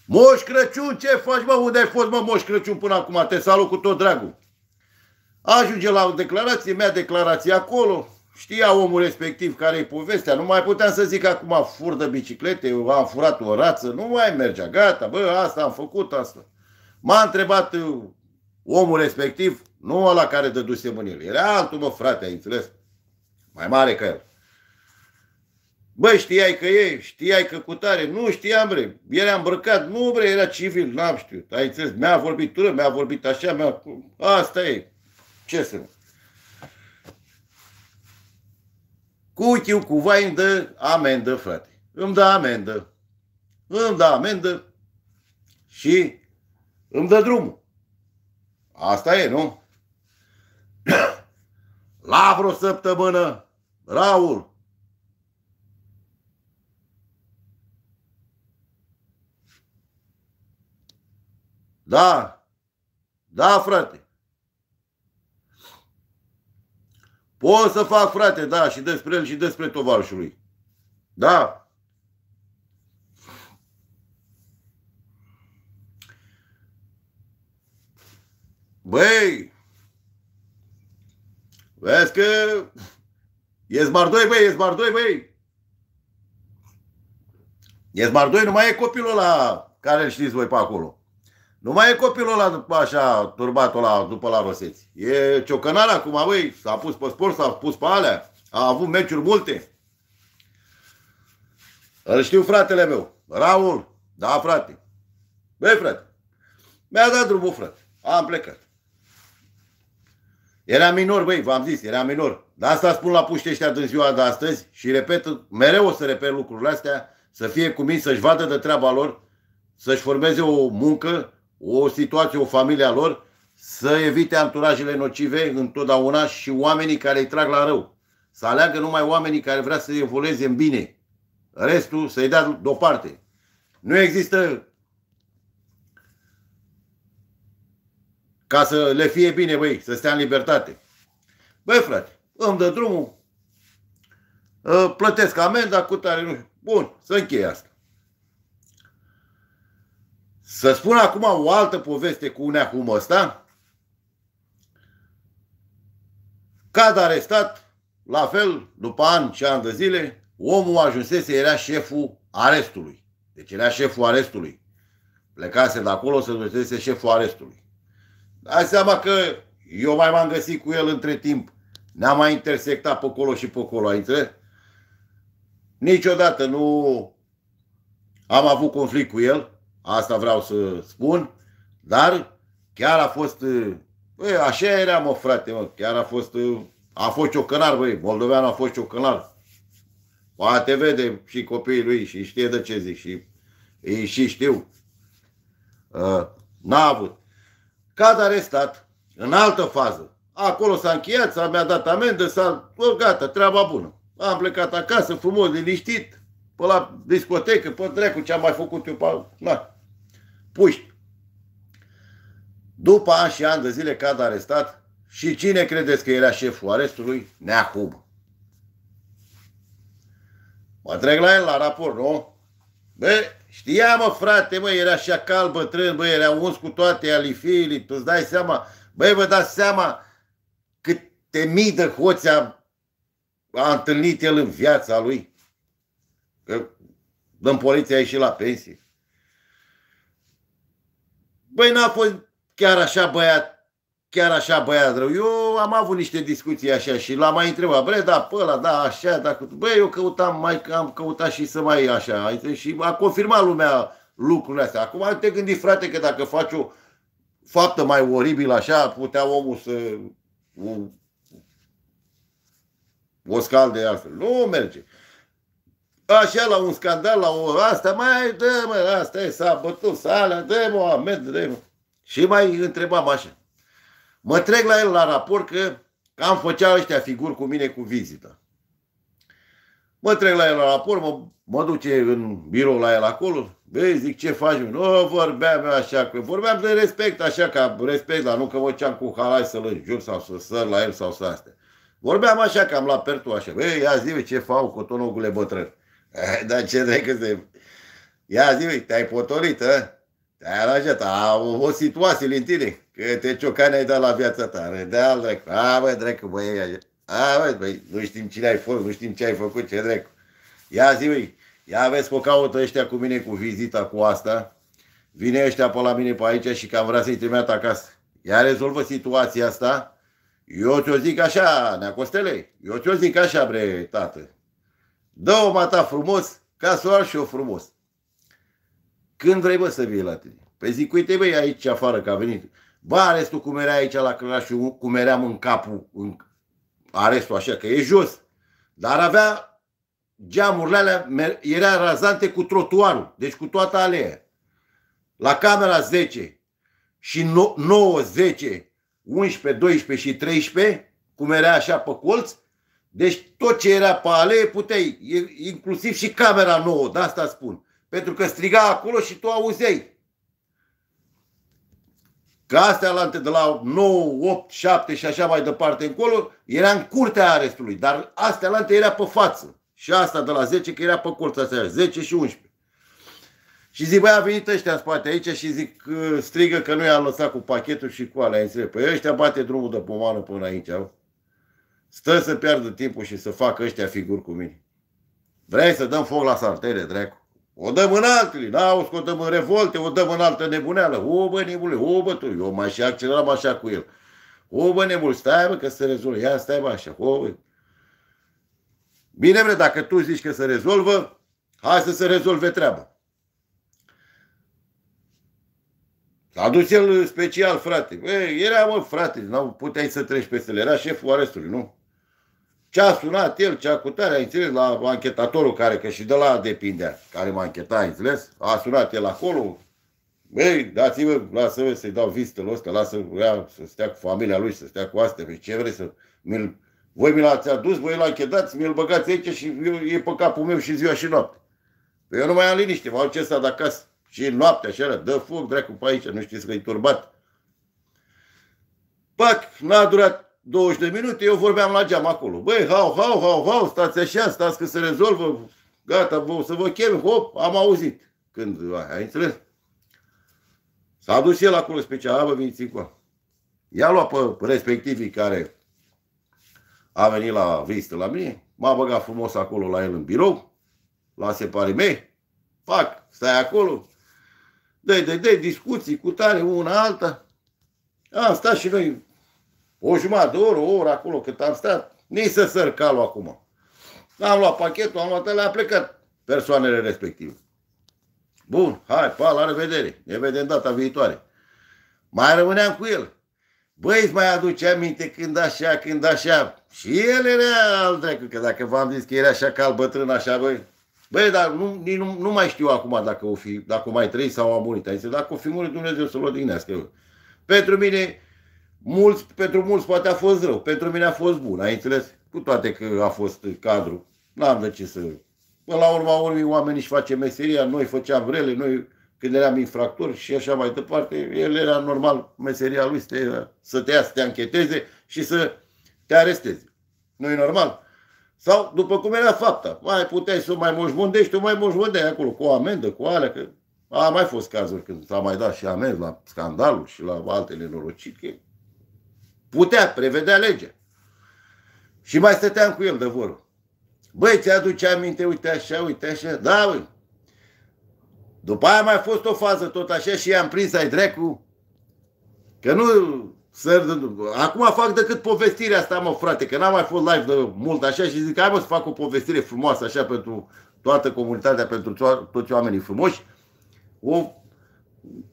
Moș Crăciun, ce faci, mă? Unde ai fost, mă, Moș Crăciun, până acum? Te salut cu tot dragul. Ajunge la o declarație, mea declarație acolo. Știa omul respectiv care e povestea, nu mai puteam să zic acum fur de biciclete, eu am furat o rață, nu mai mergea, gata, bă, asta am făcut, asta. M-a întrebat uh, omul respectiv, nu ăla care dăduse mânile, era altul, mă, frate, ai înțeles? Mai mare ca el. Bă, știai că e, știai că cu tare, nu știam, bre, era îmbrăcat, nu, bre, era civil, n-am știut, ai înțeles, mi-a vorbit tură, mi-a vorbit așa, mi-a... asta e, ce să nu. Cu chiu, cu vai, îmi dă amendă, frate. Îmi dă amendă. Îmi dă amendă și îmi dă drumul. Asta e, nu? La vreo săptămână, Raul, Da. Da, frate. Pot să fac, frate, da, și despre el și despre tovarșului. Da? Băi, vezi că e zbardoi, băi, e zbardoi, băi. E zbardoi, nu mai e copilul la care îl știți voi pe acolo. Nu mai e copilul ăla după așa, turbatul ăla după la roseți. E ciocănar acum, băi, s-a pus pe sport, s-a pus pe alea, a avut meciuri multe. Îl știu fratele meu, Raul, da frate. Băi frate, mi-a dat drumul frate, am plecat. Era minor, băi, v-am zis, era minor. Dar asta spun la puște ăștia din ziua de astăzi și repet, mereu o să repet lucrurile astea, să fie mine, să-și vadă de treaba lor, să-și formeze o muncă, o situație, o familie a lor, să evite anturajele nocive întotdeauna și oamenii care îi trag la rău. Să aleagă numai oamenii care vrea să evolueze în bine. Restul să-i dea deoparte. Nu există ca să le fie bine, băi, să stea în libertate. Băi, frate, îmi dă drumul, ă, plătesc amenda cu tare, nu știu. Bun, să încheiască. Să spun acum o altă poveste cu un acum ăsta. Da? Cad arestat, la fel, după ani și ani de zile, omul ajunsese, era șeful arestului. Deci era șeful arestului. Plecase de acolo să ajunsese șeful arestului. Dați seama că eu mai m-am găsit cu el între timp. Ne-am mai intersectat pe acolo și pe acolo, ai înțeles? Niciodată nu am avut conflict cu el. Asta vreau să spun, dar chiar a fost, bă, așa era, mă, frate, mă, chiar a fost, a fost ciocănar, băi, Moldoveanu a fost ciocănar. Poate vede și copiii lui și știe de ce zic și ei și știu. Ă, n-a avut. Cad arestat în altă fază. Acolo s-a încheiat, s-a mi-a dat amendă, s-a... Bă, gata, treaba bună. Am plecat acasă, frumos, liniștit, pe la discotecă, pe dreacul ce am mai făcut eu pe... Na, puști. După ani și ani de zile cad arestat și cine credeți că era șeful arestului? Neahub. Mă trec la el la raport, nu? Bă, știa mă frate, mă, era cal bătrân, bă, era uns cu toate alifiile, tu îți dai seama, băi, vă dați seama câte mii de hoți a, a întâlnit el în viața lui. Că dăm poliția a ieșit la pensie. Băi, n-a fost chiar așa băiat, chiar așa băiat rău. Eu am avut niște discuții așa și l-am mai întrebat, bre, da, pe ăla, da, așa, da, cu... băi, eu căutam, mai, am căutat și să mai așa, adică și a confirmat lumea lucrurile astea. Acum te gândi, frate, că dacă faci o faptă mai oribilă așa, putea omul să o, o de altfel. Nu merge așa la un scandal, la o asta, mai dă mă, asta e, s-a bătut sala, dă mă, Ahmed, dă mă. Și mai întrebam așa. Mă trec la el la raport că cam făcea ăștia figuri cu mine cu vizită. Mă trec la el la raport, mă, mă duce în birou la el acolo, băi, zic, ce faci? Nu vorbeam eu așa, că vorbeam de respect, așa, ca respect, dar nu că făceam cu halai să-l înjur sau să săr la el sau să astea. Vorbeam așa, cam la pertu, așa, băi, ia zi ce fac cu tonogule bătrâni. Dar ce dracu se... Ia zi, te-ai potolit, a? Ă? Te-ai aranjat, a o situație din tine, că te ciocane ai dat la viața ta. Râdeal, dracu, a, bă, dracu, băi, a, bă, băi, nu știm cine ai fost, nu știm ce ai făcut, ce dracu. Ia zi, băi, ia vezi că o caută ăștia cu mine cu vizita cu asta, vine ăștia pe la mine pe aici și că am vrea să-i trimit acasă. Ia rezolvă situația asta, eu ți-o zic așa, Neacostele, eu ți-o zic așa, bre, tată. Dă-o mata frumos, ca să o ar și eu frumos. Când vrei, bă, să vii la tine? Pe păi zic, uite, băi, aici afară că a venit. Bă, arestul cum era aici la Crălaș și cum eram în capul, în arestul așa, că e jos. Dar avea geamurile alea, era razante cu trotuarul, deci cu toată alea. La camera 10 și 9, 10, 11, 12 și 13, cum era așa pe colț, deci tot ce era pe alee puteai, inclusiv și camera nouă, de asta spun. Pentru că striga acolo și tu auzeai. Că astea la, de la 9, 8, 7 și așa mai departe încolo, era în curtea arestului, dar astea la era pe față. Și asta de la 10, că era pe colț, astea, 10 și 11. Și zic, băi, a venit ăștia în spate aici și zic, ă, strigă că nu i-a lăsat cu pachetul și cu alea. păi ăștia bate drumul de pomană până aici. Au. Stă să piardă timpul și să facă ăștia figuri cu mine. Vrei să dăm foc la sartere, dracu? O dăm în altele, da, o scotăm în revolte, o dăm în altă nebuneală. O, bă, nebule, o, bă, tu, eu mai și acceleram așa cu el. O, bă, nebule, stai, bă, că se rezolvă. Ia, stai, bă, așa. O, bă. Bine, bă, dacă tu zici că se rezolvă, hai să se rezolve treaba. S-a dus el special, frate. Bă, era, mă, frate, nu puteai să treci peste el. Era șeful arestului, nu? ce a sunat el, ce a cutare, ai înțeles, la anchetatorul care, că și de la depindea, care m-a anchetat, ai înțeles? A sunat el acolo, Băi, dați vă lasă-mă să-i dau vizitul ăsta, lasă-mă să stea cu familia lui, să stea cu astea, pe ce vrei să... mi Voi mi l-ați adus, voi l-ați închetat, mi-l băgați aici și eu, e pe capul meu și ziua și noapte. Păi eu nu mai am liniște, v-au ce să de acasă. Și noaptea așa era, dă foc, dracu pe aici, nu știți că e turbat. Pac, n-a durat 20 de minute, eu vorbeam la geam acolo. Băi, hau, hau, hau, hau, stați așa, stați că se rezolvă, gata, vă, să vă chem, hop, am auzit. Când, ai înțeles? S-a dus el acolo special, bă, veniți cu I-a luat pe respectivii care a venit la vizită la mine, m-a băgat frumos acolo la el în birou, la separii mei, fac, stai acolo, de, de, de, discuții cu tare, una alta. a, stat și noi o jumătate de oră, o oră acolo cât am stat, nici să săr calul acum. Am luat pachetul, am luat ăla, a plecat persoanele respective. Bun, hai, pa, la revedere. Ne vedem data viitoare. Mai rămâneam cu el. Băi, îți mai aduce aminte când așa, când așa. Și el era al dracu, că dacă v-am zis că era așa cal bătrân, așa, băi. Băi, dar nu, nu, nu, mai știu acum dacă o fi, dacă o mai trăi sau a murit. Ai zis, dacă o fi murit, Dumnezeu să-l odihnească. Pentru mine, mulți, pentru mulți poate a fost rău, pentru mine a fost bun, ai înțeles? Cu toate că a fost cadru, n-am de ce să... Până la urma urmei, oamenii își face meseria, noi făceam rele, noi când eram infractori și așa mai departe, el era normal, meseria lui să te, să te ia, să te ancheteze și să te aresteze. nu e normal. Sau, după cum era fapta, mai puteai să o mai moșmândești, tu mai moșmândeai acolo, cu o amendă, cu alea, că a mai fost cazuri când s-a mai dat și amenzi la scandalul și la altele norocit, că Putea, prevedea legea. Și mai stăteam cu el de vorbă. Băi, ți-aduce aminte, uite așa, uite așa, da, uite. După aia mai a fost o fază tot așa și i-am prins ai dracu. Că nu săr, acum fac decât povestirea asta, mă frate, că n-am mai fost live de mult așa și zic, hai mă să fac o povestire frumoasă așa pentru toată comunitatea, pentru toți oamenii frumoși. O,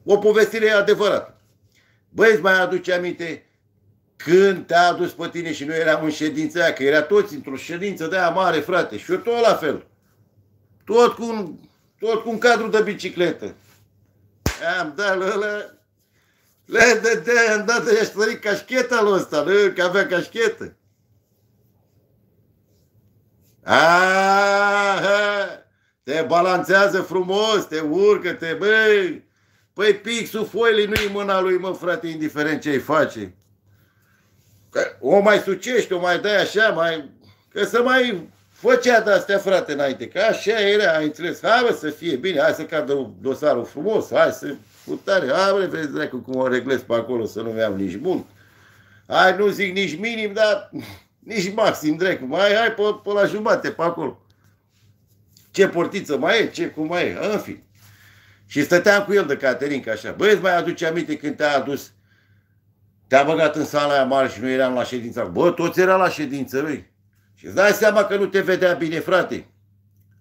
o povestire adevărată. Băi, îți mai aduce aminte când te-a adus pe tine și nu eram în ședința aia, că era toți într-o ședință de aia mare, frate, și eu tot la fel. Tot cu un, tot cu un cadru de bicicletă. Am dat la ăla, le de de am dat de aș sărit cașcheta lui ăsta, nu? că avea cașchetă. Aha, te balancează frumos, te urcă, te băi. Păi pixul foilei nu-i mâna lui, mă, frate, indiferent ce-i face o mai sucești, o mai dai așa, mai... Că să mai făcea de astea, frate, înainte. Că așa era, ai înțeles. Hai, bă, să fie bine, hai să cadă dosarul frumos, hai să putare, hai, bă, vezi, dracu, cum o reglez pe acolo, să nu mi-am nici mult. Hai, nu zic nici minim, dar nici maxim, dracu. Mai hai pe, pe la jumate, pe acolo. Ce portiță mai e, ce cum mai e, în fin. Și stăteam cu el de Caterinca așa. Băi, îți mai aduce aminte când te-a adus te-a băgat în sala aia mare și nu eram la ședința. Bă, toți era la ședință lui. Și îți dai seama că nu te vedea bine, frate.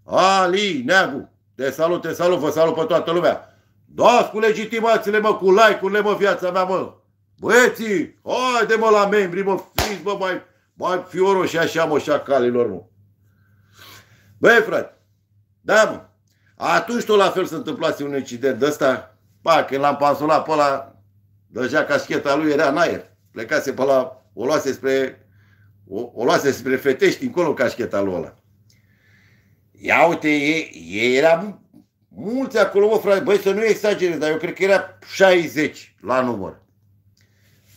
Ali, Neagu, te salut, te salut, vă salut pe toată lumea. Doați cu legitimațiile, mă, cu like-urile, mă, viața mea, mă. Băieții, haide, mă, la membri, mă, fiți, mă, mai, mai fioro și așa, mă, și calilor, mă. Băi, frate, da, mă. Atunci tot la fel se întâmplase un incident de ăsta, pa, când l-am pansulat pe ăla, Dăjea cascheta lui, era în aer. Plecase pe la, o luase spre, o, o luase spre fetești, încolo cascheta lui ăla. Ia uite, ei, ei era mulți acolo, mă, frate, băi, să nu exagerez, dar eu cred că era 60 la număr.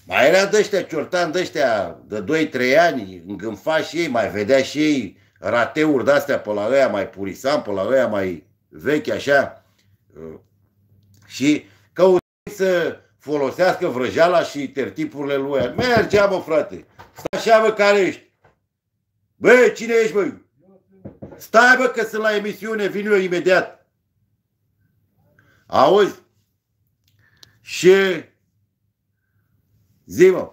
Mai era de ăștia ciortan, de ăștia de 2-3 ani, îngânfa și ei, mai vedea și ei rateuri de-astea pe la ăia mai purisan, pe la ăia mai vechi, așa. Și căutai să folosească vrăjala și tertipurile lui. Mergea, mă, frate. Stai așa, mă, care ești? Băi, cine ești, bă? Stai, bă, că sunt la emisiune, vin eu imediat. Auzi? Și zi, mă,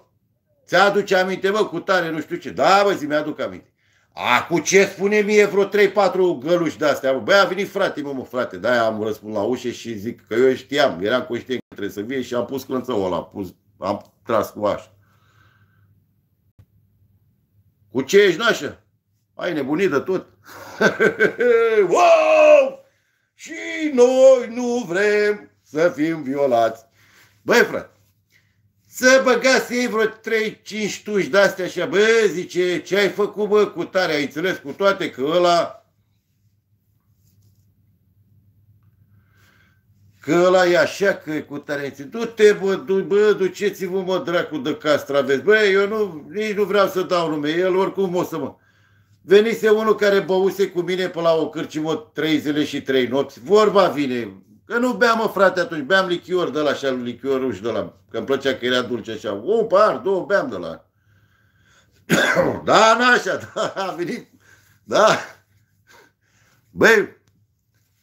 ți-aduce aminte, mă, cu tare, nu știu ce. Da, bă, zi, mi-aduc aminte. A, cu ce spune mie vreo 3-4 găluși de-astea? Băi, a venit frate, mă, mă, frate, de-aia am răspuns la ușă și zic că eu știam, eram conștient trebuie să vie și am pus clănțăul ăla, am pus, am tras cu așa. Cu ce ești nașă? Ai nebunit de tot. wow! Și noi nu vrem să fim violați. Băi, frate, să băgați ei vreo 3-5 tuși de-astea așa, bă, zice, ce ai făcut, bă, cu tare, ai înțeles cu toate că ăla Că ăla e așa, că e cu tarenții. Du-te, bă, du, bă duceți-vă, mă, dracu de castraveți. Bă, eu nu, nici nu vreau să dau nume, el oricum o să mă... Venise unul care băuse cu mine pe la o cârcimă trei zile și trei nopți. Vorba vine. Că nu beam, mă, frate, atunci. Beam lichior de la așa, lichior ruș de la... Că îmi plăcea că era dulce așa. Un par, două, beam de la... da, na, așa, da, a venit. Da. Băi,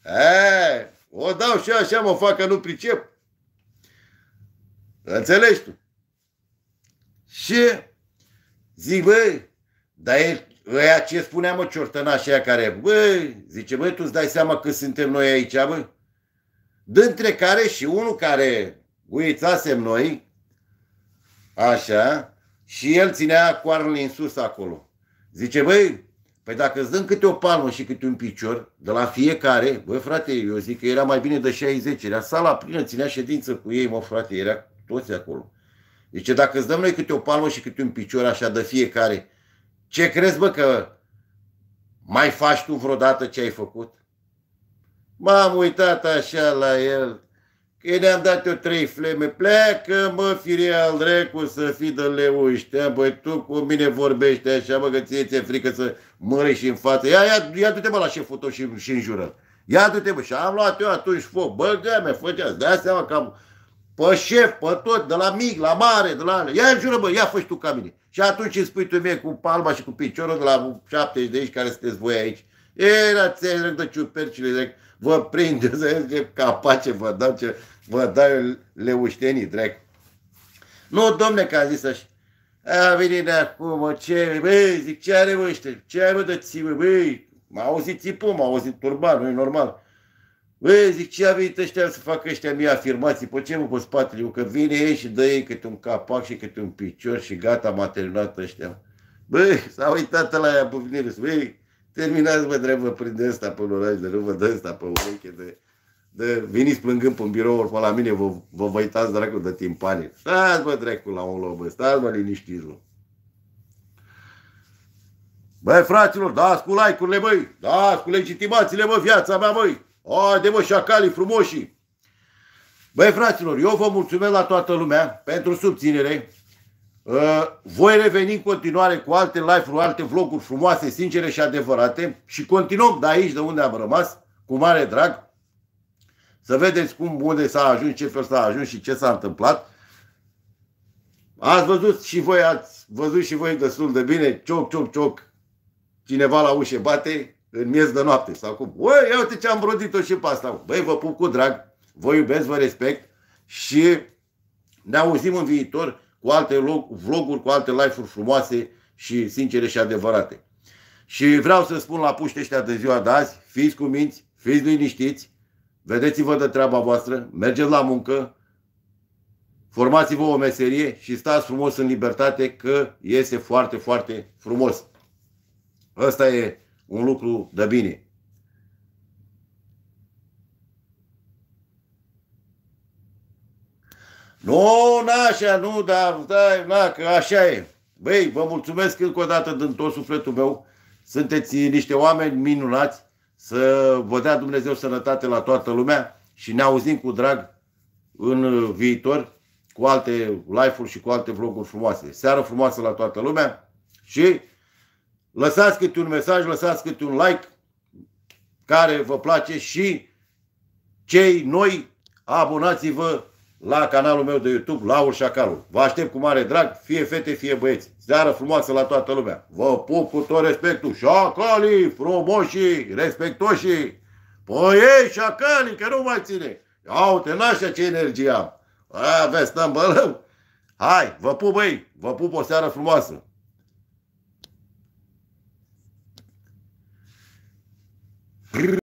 e, o dau și așa mă fac că nu pricep. Înțelegi tu? Și zic, băi, dar el, ăia ce spunea, mă, ciortănașia care, băi, zice, băi, tu îți dai seama că suntem noi aici, băi, Dintre care și unul care uițasem noi, așa, și el ținea coarnele în sus acolo. Zice, băi, Păi dacă îți dăm câte o palmă și câte un picior de la fiecare, băi frate, eu zic că era mai bine de 60, era sala plină, ținea ședință cu ei, mă frate, era toți acolo. Deci dacă îți dăm noi câte o palmă și câte un picior așa de fiecare, ce crezi bă că mai faci tu vreodată ce ai făcut? M-am uitat așa la el, Că ne-am dat eu trei fleme. Pleacă, mă, fire al dracu, să fii de leu ăștia. Băi, tu cu mine vorbești așa, mă, că ție ți-e frică să și în față. Ia, ia, ia du-te, mă, la șeful tău și, și jură. Ia du-te, mă. Și am luat eu atunci foc. Bă, găme, îți dai seama că am pe șef, pe tot, de la mic, la mare, de la... Ia în jură, bă, ia fă tu ca mine. Și atunci îți spui tu mie cu palma și cu piciorul de la 70 de aici care sunteți voi aici. Era ți-ai rândă ciupercile, de vă prinde, că capace vă dau, ce, vă dau leuștenii, drag. Nu, domne, că a zis așa. A venit acum, ce, băi, zic, ce are ăștia? Ce ai, mă, de țipă, băi? M-a auzit țipul, m-a auzit turban, nu e normal. Băi, zic, ce a venit ăștia să facă ăștia mie afirmații? Pe ce mă, pe spatele? că vine ei și dă ei câte un capac și câte un picior și gata, m-a terminat ăștia. Băi, s-a uitat la ea buvnire, băi, Terminați, mă, vă prindeți ăsta pe oraș de râvă, dă ăsta pe ureche, de, de... Veniți plângând pe un birou, ori pe la mine, vă, vă văitați dracu de timpani. Stați, mă, dracu, la un loc, bă, stați, mă, liniștiți, mă. Bă, fraților, dați cu like-urile, băi, dați cu legitimațiile, bă, viața mea, băi. Haide, mă, șacalii frumoși. Băi, fraților, eu vă mulțumesc la toată lumea pentru subținere, Ă, voi reveni în continuare cu alte live-uri, alte vloguri frumoase, sincere și adevărate și continuăm de aici, de unde am rămas, cu mare drag, să vedeți cum, unde s-a ajuns, ce fel s-a ajuns și ce s-a întâmplat. Ați văzut și voi, ați văzut și voi destul de bine, cioc, cioc, cioc, cineva la ușe bate în miez de noapte sau cum. Băi, ia uite ce am brodit-o și pe asta. Băi, vă pup cu drag, vă iubesc, vă respect și ne auzim în viitor cu alte vloguri, cu alte live-uri frumoase și sincere și adevărate. Și vreau să spun la puști ăștia de ziua de azi, fiți cuminți, fiți liniștiți, vedeți-vă de treaba voastră, mergeți la muncă, formați-vă o meserie și stați frumos în libertate că iese foarte, foarte frumos. Ăsta e un lucru de bine. Nu, n-așa, nu, dar da, na, că așa e. Băi, vă mulțumesc încă o dată din tot sufletul meu. Sunteți niște oameni minunați. Să vă dea Dumnezeu sănătate la toată lumea și ne auzim cu drag în viitor cu alte live-uri și cu alte vloguri frumoase. Seară frumoasă la toată lumea și lăsați câte un mesaj, lăsați câte un like care vă place și cei noi abonați-vă la canalul meu de YouTube, Laur Șacalul. Vă aștept cu mare drag, fie fete, fie băieți. Seară frumoasă la toată lumea. Vă pup cu tot respectul. Șacalii, frumoșii, respectoșii. Păi ei, șacalii, că nu mai ține. Ia uite, nașa ce energie am. Aveți, vezi, stăm bălăm. Hai, vă pup, băi. Vă pup o seară frumoasă.